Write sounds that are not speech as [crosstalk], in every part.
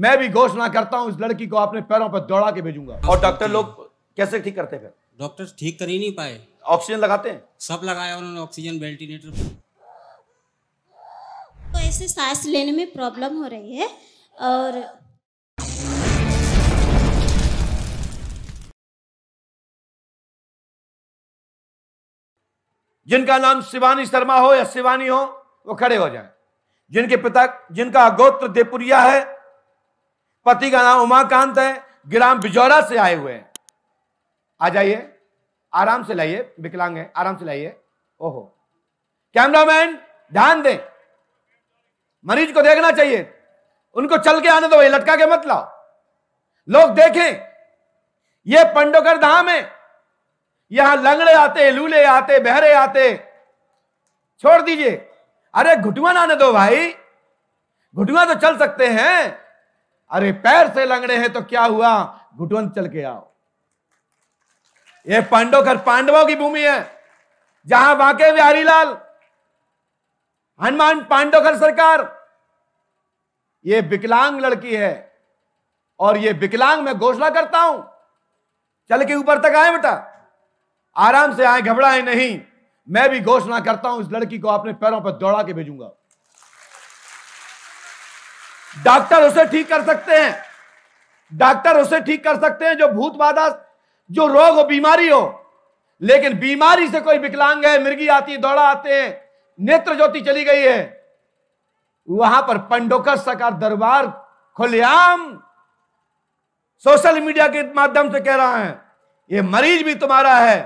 मैं भी घोषणा करता हूँ इस लड़की को अपने पैरों पर दौड़ा के भेजूंगा और डॉक्टर लोग कैसे ठीक करते फिर डॉक्टर ठीक कर ही नहीं पाए ऑक्सीजन लगाते हैं सब लगाया उन्होंने ऑक्सीजन वेंटिलेटर तो ऐसे सांस लेने में प्रॉब्लम हो रही है और जिनका नाम शिवानी शर्मा हो या शिवानी हो वो खड़े हो जाए जिनके पिता जिनका गोत्र देपुरिया है पति का नाम उमाकांत है ग्राम बिजौरा से आए हुए हैं आ जाइए आराम से लाइए विकलांग है आराम से लाइए ओहो कैमरामैन ध्यान दें मरीज को देखना चाहिए उनको चल के आने दो भाई लटका के मत लाओ लोग देखें ये पंडोकर धाम है यहां लंगड़े आते लूले आते बहरे आते छोड़ दीजिए अरे घुटुआ ना आने दो भाई घुटुआ तो चल सकते हैं अरे पैर से लंगड़े हैं तो क्या हुआ घुटवंत चल के आओ ये पांडव पांडवों की भूमि है जहां वाके बिहारी लाल हनुमान पांडोकर सरकार ये विकलांग लड़की है और ये विकलांग मैं घोषणा करता हूं चल के ऊपर तक आए बेटा आराम से आए घबराए नहीं मैं भी घोषणा करता हूं इस लड़की को अपने पैरों पर दौड़ा के भेजूंगा डॉक्टर उसे ठीक कर सकते हैं डॉक्टर उसे ठीक कर सकते हैं जो भूत बाधा जो रोग हो बीमारी हो लेकिन बीमारी से कोई विकलांग है मिर्गी आती दौड़ा आते हैं नेत्र ज्योति चली गई है वहां पर पंडोकर सरकार दरबार खुलेआम सोशल मीडिया के माध्यम से कह रहा है ये मरीज भी तुम्हारा है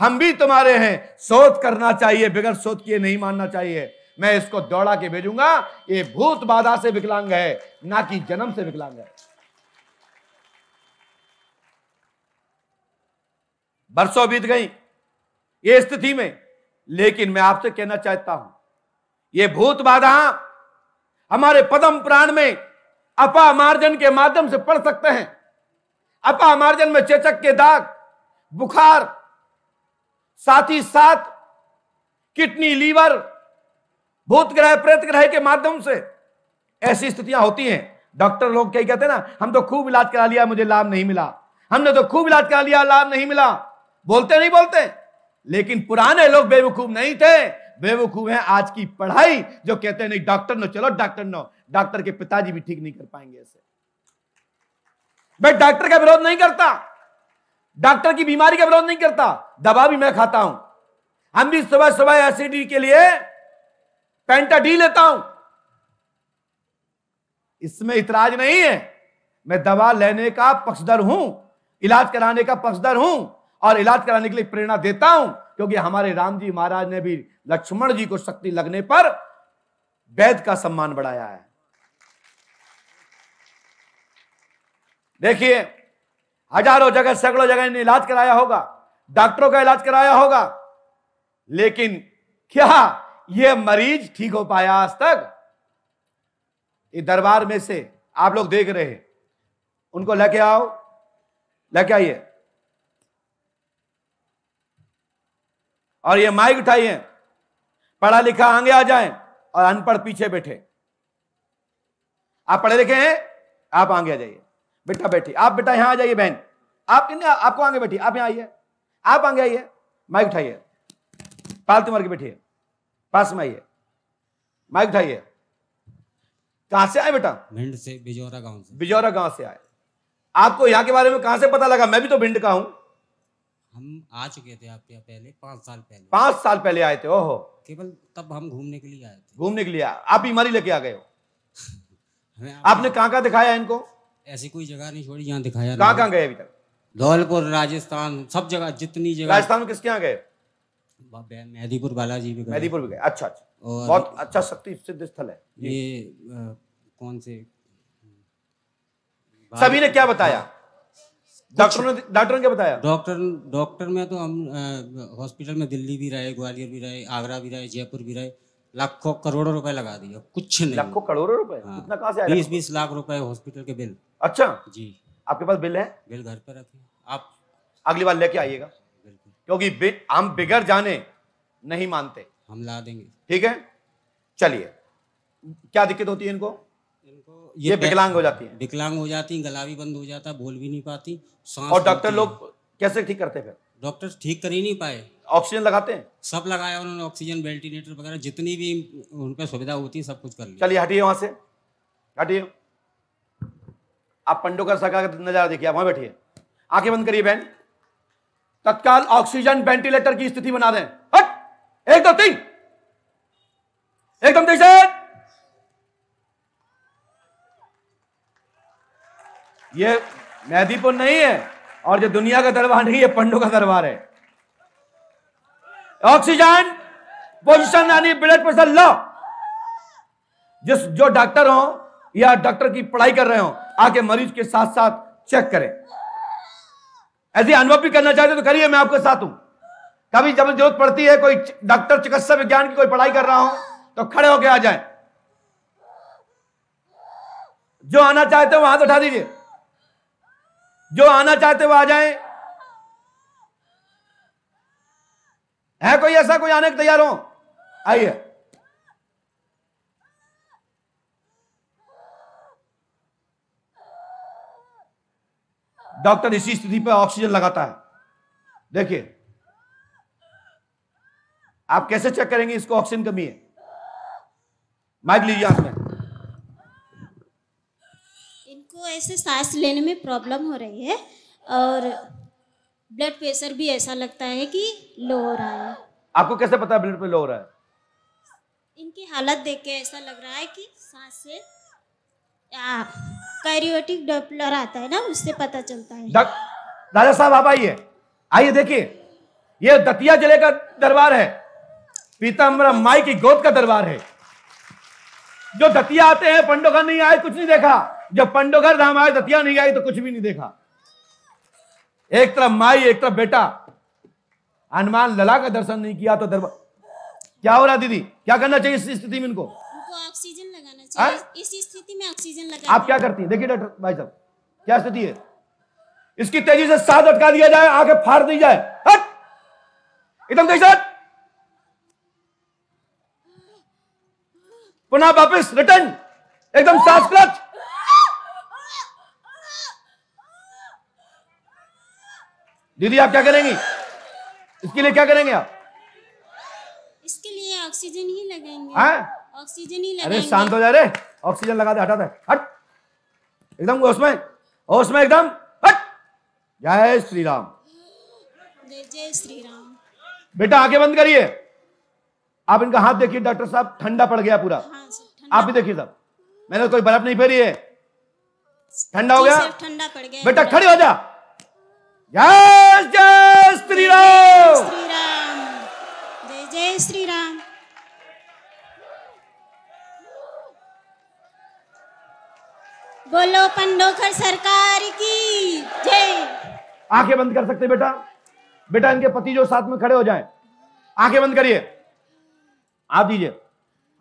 हम भी तुम्हारे हैं शोध करना चाहिए बगैर शोध किए नहीं मानना चाहिए मैं इसको दौड़ा के भेजूंगा ये भूत बाधा से विकलांग है ना कि जन्म से विकलांग है बरसों बीत गई ये स्थिति में लेकिन मैं आपसे कहना चाहता हूं ये भूत बाधा हमारे पदम प्राण में अपा मार्जन के माध्यम से पढ़ सकते हैं अपा मार्जन में चेचक के दाग बुखार साथ ही साथ किडनी लीवर भूत ग्रह प्रेत ग्रह के माध्यम से ऐसी स्थितियां होती हैं डॉक्टर लोग क्या कहते हैं ना हम तो खूब इलाज करा लिया मुझे लाभ नहीं मिला हमने तो खूब इलाज करा लिया लाभ नहीं मिला बोलते नहीं बोलते लेकिन पुराने लोग बेवकूफ नहीं थे बेवकूफ है आज की पढ़ाई जो कहते हैं नहीं डॉक्टर नो चलो डॉक्टर नो डॉक्टर के पिताजी भी ठीक नहीं कर पाएंगे ऐसे मैं डॉक्टर का विरोध नहीं करता डॉक्टर की बीमारी का विरोध नहीं करता दवा भी मैं खाता हूं हम भी सुबह सुबह एसिडिटी के लिए पेंटा डी लेता हूं इसमें इतराज नहीं है मैं दवा लेने का पक्षधर हूं इलाज कराने का पक्षधर हूं और इलाज कराने के लिए प्रेरणा देता हूं क्योंकि हमारे राम जी महाराज ने भी लक्ष्मण जी को शक्ति लगने पर वैद्य का सम्मान बढ़ाया है देखिए हजारों जगह सैकड़ों जगह ने इलाज कराया होगा डॉक्टरों का इलाज कराया होगा लेकिन क्या यह मरीज ठीक हो पाया आज तक ये दरबार में से आप लोग देख रहे हैं उनको लेके आओ लेके आइए और ये माइक उठाइए पढ़ा लिखा आगे आ जाए और अनपढ़ पीछे बैठे आप पढ़े लिखे हैं आप आगे आ जाइए बेटा बैठी आप बेटा यहां आ जाइए बहन आप आपको आगे बैठी आप यहां आइए आप आगे आइए माइक उठाइए पालतू मर के बैठिए पास में आइए माइक उठाइए कहां से आए बेटा भिंड से बिजौरा गांव से बिजौरा गांव से आए आपको यहाँ के बारे में कहां से पता लगा मैं भी तो भिंड का हूँ हम आ चुके थे आपके यहाँ पहले पांच साल पहले पांच साल पहले आए थे ओहो केवल तब हम घूमने के लिए आए थे घूमने के लिए आप बीमारी लेके आ गए हो [laughs] आपने कहाँ कहाँ दिखाया इनको ऐसी कोई जगह नहीं छोड़ी यहाँ दिखाया कहाँ कहाँ गए अभी तक धौलपुर राजस्थान सब जगह जितनी जगह राजस्थान में किसके यहाँ गए मेहदीपुर बालाजी भी मेहदीपुर भी गए अच्छा अच्छा बहुत अच्छा शक्ति सिद्ध स्थल है ये आ, कौन से सभी ने क्या बताया ने ने क्या बताया डॉक्टर डॉक्टर में तो हम हॉस्पिटल में दिल्ली भी रहे ग्वालियर भी रहे आगरा भी रहे जयपुर भी रहे लाखों करोड़ों रुपए लगा दिए कुछ नहीं लाखों करोड़ों रुपए हाँ। इतना कहाँ से बीस बीस लाख रुपए हॉस्पिटल के बिल अच्छा जी आपके पास बिल है बिल घर पर रखे आप अगली बार लेके आइएगा क्योंकि हम बिगड़ जाने नहीं मानते हम ला देंगे ठीक है चलिए क्या दिक्कत होती है इनको इनको ये, विकलांग हो जाती है विकलांग हो जाती गला भी बंद हो जाता बोल भी नहीं पाती और डॉक्टर लोग कैसे ठीक करते फिर डॉक्टर ठीक कर ही नहीं पाए ऑक्सीजन लगाते हैं सब लगाया उन्होंने ऑक्सीजन वेंटिलेटर वगैरह जितनी भी उनपे सुविधा होती है सब कुछ कर लिया चलिए हटिए वहां से हटिए आप पंडो का सका नजारा देखिए आप वहां बैठिए आंखें बंद करिए बहन तत्काल ऑक्सीजन वेंटिलेटर की स्थिति बना दें हट एक दो तीन एकदम देखिए ये मेहदीपुर नहीं है और जो दुनिया का दरबार नहीं है पंडो का दरबार है ऑक्सीजन पोजिशन यानी ब्लड प्रेशर लो जिस जो डॉक्टर हो या डॉक्टर की पढ़ाई कर रहे हो आके मरीज के साथ साथ चेक करें ऐसे अनुभव भी करना चाहते हो तो करिए मैं आपके साथ हूं कभी जब जरूरत पड़ती है कोई डॉक्टर चिकित्सा विज्ञान की कोई पढ़ाई कर रहा हूं तो खड़े होके आ जाए जो आना चाहते हो वहां उठा दीजिए जो आना चाहते हो आ जाए है कोई ऐसा कोई आने को तैयार हो आइए डॉक्टर इसी स्थिति पर ऑक्सीजन लगाता है देखिए आप कैसे चेक करेंगे इसको ऑक्सीजन कमी है माइक लीजिए आपने इनको ऐसे सांस लेने में प्रॉब्लम हो रही है और ब्लड प्रेशर भी ऐसा लगता है कि लो हो रहा है आपको कैसे पता है ब्लड प्रेशर लो हो रहा है इनकी हालत देख के ऐसा लग रहा है कि सांस कैरियोटिक डॉपलर आता है ना उससे पता चलता है राजा साहब आप आइए आइए देखिए ये दतिया जिले का दरबार है पीताम्बरा माई की गोद का दरबार है जो दतिया आते हैं पंडोघर नहीं आए कुछ नहीं देखा जब पंडोघर धाम आए दतिया नहीं आई तो कुछ भी नहीं देखा एक तरफ माई एक तरफ बेटा हनुमान लला का दर्शन नहीं किया तो दरबार क्या हो रहा दीदी क्या करना चाहिए इस स्थिति में इनको ऑक्सीजन इस स्थिति में ऑक्सीजन आप क्या करती है देखिए डॉक्टर भाई साहब क्या स्थिति है इसकी तेजी से साथ अटका दिया जाए आगे फाड़ दी जाए एकदम तेजी पुनः वापस रिटर्न एकदम सांस क्लच दीदी आप क्या करेंगी इसके लिए क्या करेंगे आप इसके लिए ऑक्सीजन ही लगेंगे हाँ? ऑक्सीजन ही लगाएंगे अरे शांत हो जा रे ऑक्सीजन लगा दे हटा दे हट एकदम उसमें और उसमें एकदम हट जय श्री राम जय श्री राम बेटा आगे बंद करिए आप इनका हाथ देखिए डॉक्टर साहब ठंडा पड़ गया पूरा हाँ, आप भी देखिए सब मैंने कोई बर्फ नहीं फेरी है ठंडा हो गया ठंडा पड़ गया बेटा खड़े हो जा जय जय श्री राम जय जय श्री राम बोलो पंडोखर सरकार की जय आंखें बंद कर सकते बेटा बेटा इनके पति जो साथ में खड़े हो जाए आंखें बंद करिए आ दीजिए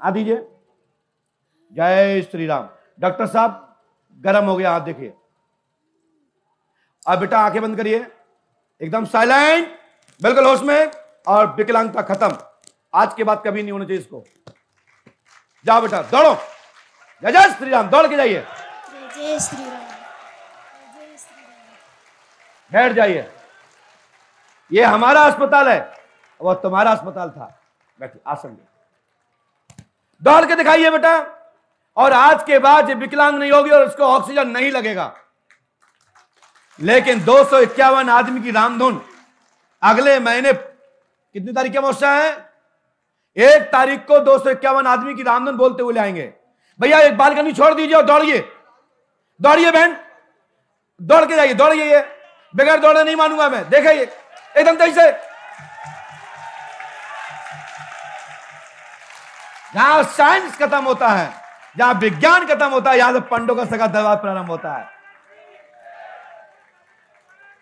आ दीजिए जय श्री राम डॉक्टर साहब गर्म हो गया हाथ देखिए अब बेटा आंखें बंद करिए एकदम साइलेंट बिल्कुल होश में और विकलांगता खत्म आज के बाद कभी नहीं होना चाहिए इसको जाओ बेटा दौड़ो जय जय श्री राम दौड़ के जाइए बैठ जाइए ये हमारा अस्पताल है वो तुम्हारा अस्पताल था बैठिए आसन में दौड़ के दिखाइए बेटा और आज के बाद ये विकलांग नहीं होगी और उसको ऑक्सीजन नहीं लगेगा लेकिन दो आदमी की रामधुन अगले महीने कितनी तारीख का मोर्चा है एक तारीख को दो आदमी की रामधुन बोलते हुए लाएंगे भैया एक बालकनी छोड़ दीजिए और दौड़िए दौड़िए बहन दौड़ के जाइए दौड़िए ये बगैर दौड़े नहीं मानूंगा मैं देखिए एकदम तेज से जहां साइंस खत्म होता है जहां विज्ञान खत्म होता है यहां से पंडो का सगा दरबार प्रारंभ होता है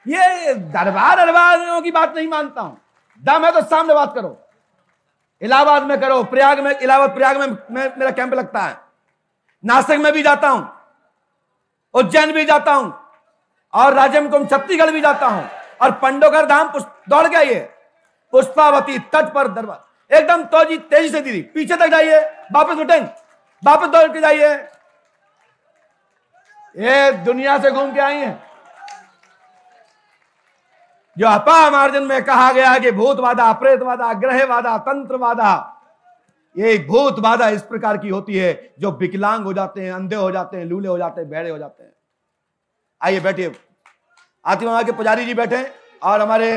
ये दरबार दरबार की बात नहीं मानता हूं दम है तो सामने बात करो इलाहाबाद में करो प्रयाग में इलाहाबाद प्रयाग में, में मेरा कैंप लगता है नासिक में भी जाता हूं उज्जैन भी जाता हूं और राजम कुंभ छत्तीसगढ़ भी जाता हूं और पंडोकर धाम दौड़ गया ये पुष्पावती तट पर दरबार एकदम तो जी तेजी से दीदी पीछे तक जाइए वापस उठेंगे वापस दौड़ के जाइए ये दुनिया से घूम के आई है जो अपा मार्जन में कहा गया कि भूत वादा प्रेत वादा ग्रह वादा तंत्र वादा ये एक भूत बाधा इस प्रकार की होती है जो विकलांग हो जाते हैं अंधे हो जाते हैं लूले हो जाते हैं बेड़े हो जाते हैं आइए बैठिए आती वहां के पुजारी जी बैठे और हमारे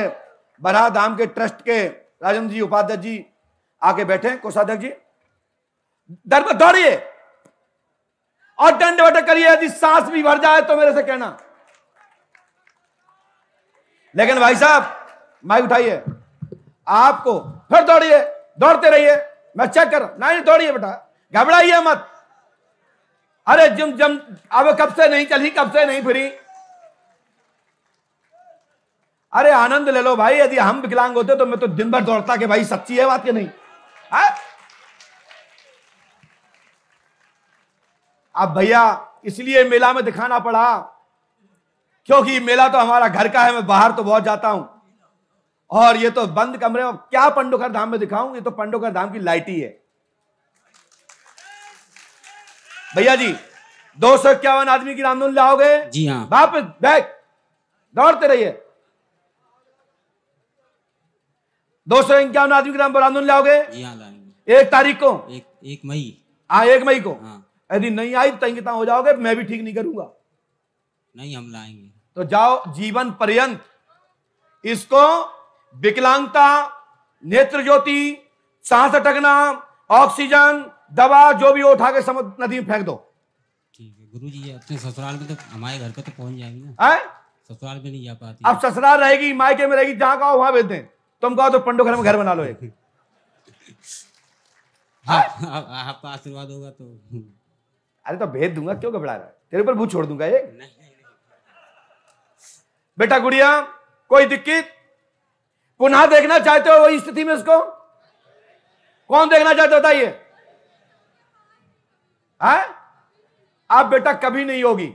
बरा धाम के ट्रस्ट के राजेंद्र जी उपाध्यक्ष जी आके बैठे कोषाध्यक्ष जी दर पर दौड़िए और दंड वटक करिए यदि सांस भी भर जाए तो मेरे से कहना लेकिन भाई साहब माइक उठाइए आपको फिर दौड़िए दौड़ते रहिए मैं चेक कर नहीं दौड़िए बेटा घबराइए मत अरे जिम जम अब कब से नहीं चली कब से नहीं फिरी अरे आनंद ले लो भाई यदि हम विकलांग होते तो मैं तो दिन भर दौड़ता कि भाई सच्ची है बात कि नहीं है हाँ? अब भैया इसलिए मेला में दिखाना पड़ा क्योंकि मेला तो हमारा घर का है मैं बाहर तो बहुत जाता हूं और ये तो बंद कमरे में क्या पंडोकर धाम में दिखाऊं ये तो पंडोकर धाम की लाइट ही है भैया जी दो सौ इक्यावन आदमी की रामधुन लाओगे जी हाँ वापस बैक दौड़ते रहिए दो सौ इक्यावन आदमी की रामधुन लाओगे जी हाँ लाएंगे एक तारीख को एक, एक मई हाँ एक मई को हाँ। यदि नहीं आई तो तंग हो जाओगे मैं भी ठीक नहीं करूंगा नहीं हम लाएंगे तो जाओ जीवन पर्यंत इसको विकलांगता नेत्र ज्योति सांस अटकना ऑक्सीजन दवा जो भी उठा के समझ नदी में फेंक दो ठीक है गुरु जी अपने तो ससुराल में तो हमारे घर पे तो पहुंच जाएंगे ना ससुराल में नहीं जा पाती अब ससुराल रहेगी मायके में रहेगी जहाँ कहो वहां भेज दें तुम कहो तो पंडो घर में घर बना लो एक [laughs] हाँ, हाँ, हाँ, आपका आशीर्वाद होगा तो अरे तो भेज दूंगा क्यों घबरा रहा है तेरे ऊपर भूत छोड़ दूंगा ये बेटा गुड़िया कोई दिक्कत पुनः देखना चाहते हो वही स्थिति में उसको कौन देखना चाहते हो बताइए है आप बेटा कभी नहीं होगी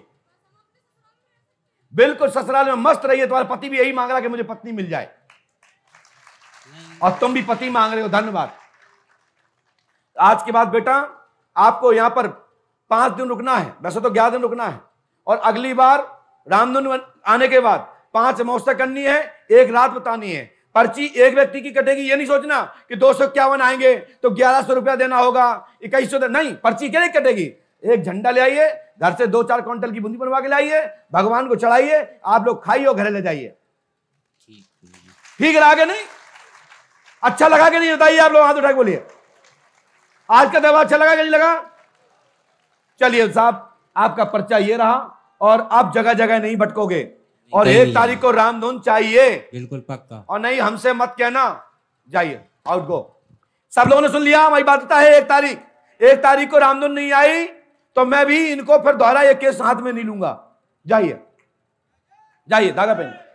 बिल्कुल ससुराल में मस्त रहिए तुम्हारा पति भी यही मांग रहा कि मुझे पत्नी मिल जाए और तुम भी पति मांग रहे हो धन्यवाद आज के बाद बेटा आपको यहां पर पांच दिन रुकना है वैसे तो ग्यारह दिन रुकना है और अगली बार रामधुन आने के बाद पांच मौसा करनी है एक रात बतानी है पर्ची एक व्यक्ति की कटेगी ये नहीं सोचना कि दो सौ इक्यावन आएंगे तो ग्यारह सौ रुपया देना होगा इक्कीस सौ नहीं पर्ची क्या कटेगी एक झंडा ले आइए घर से दो चार क्विंटल की बूंदी बनवा के लाइए भगवान को चढ़ाइए आप लोग खाइए और घर ले जाइए ठीक है आगे नहीं अच्छा लगा के नहीं बताइए आप लोग हाथ उठा के बोलिए आज का दवा अच्छा लगा के नहीं लगा चलिए साहब आपका पर्चा ये रहा और आप जगह जगह नहीं भटकोगे और एक तारीख को रामधुन चाहिए बिल्कुल पक्का और नहीं हमसे मत कहना जाइए आउट गो सब लोगों ने सुन लिया हमारी बात बता है एक तारीख एक तारीख को रामधुन नहीं आई तो मैं भी इनको फिर दोहरा ये केस हाथ में नहीं लूंगा जाइए जाइए धागा पहन